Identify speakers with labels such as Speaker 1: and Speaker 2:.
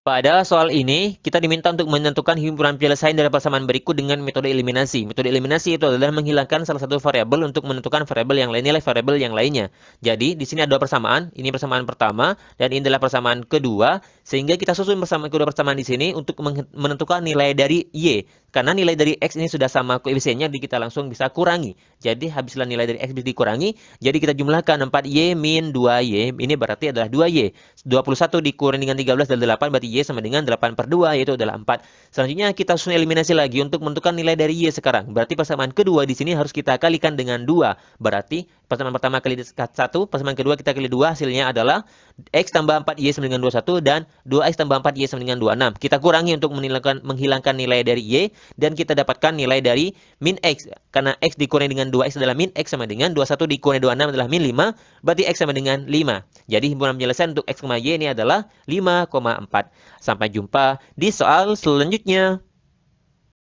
Speaker 1: Pada soal ini, kita diminta untuk menentukan himpunan penyelesaian dari persamaan berikut dengan metode eliminasi. Metode eliminasi itu adalah menghilangkan salah satu variabel untuk menentukan variabel yang lain nilai variabel yang lainnya. Jadi, di sini ada dua persamaan. Ini persamaan pertama dan ini adalah persamaan kedua. Sehingga kita susun persamaan kedua persamaan di sini untuk menentukan nilai dari Y. Karena nilai dari X ini sudah sama koefisiennya, jadi kita langsung bisa kurangi. Jadi habislah nilai dari X bisa dikurangi, jadi kita jumlahkan 4Y min 2Y, ini berarti adalah 2Y. 21 dikurangi dengan 13 dan 8, berarti Y sama dengan 8 per 2, yaitu adalah 4. Selanjutnya kita susun eliminasi lagi untuk menentukan nilai dari Y sekarang. Berarti persamaan kedua di sini harus kita kalikan dengan 2, berarti pertemuan pertama kali 1, pertemuan kedua kita kali 2, hasilnya adalah X tambah 4Y sama dengan 21 dan 2X tambah 4Y sama dengan 26. Kita kurangi untuk menghilangkan, menghilangkan nilai dari Y dan kita dapatkan nilai dari min X. Karena X dikurangi dengan 2X adalah min X sama dengan 21 dikurangi 26 adalah min 5, berarti X sama dengan 5. Jadi himpunan penjelasan untuk X, Y ini adalah 5,4. Sampai jumpa di soal selanjutnya.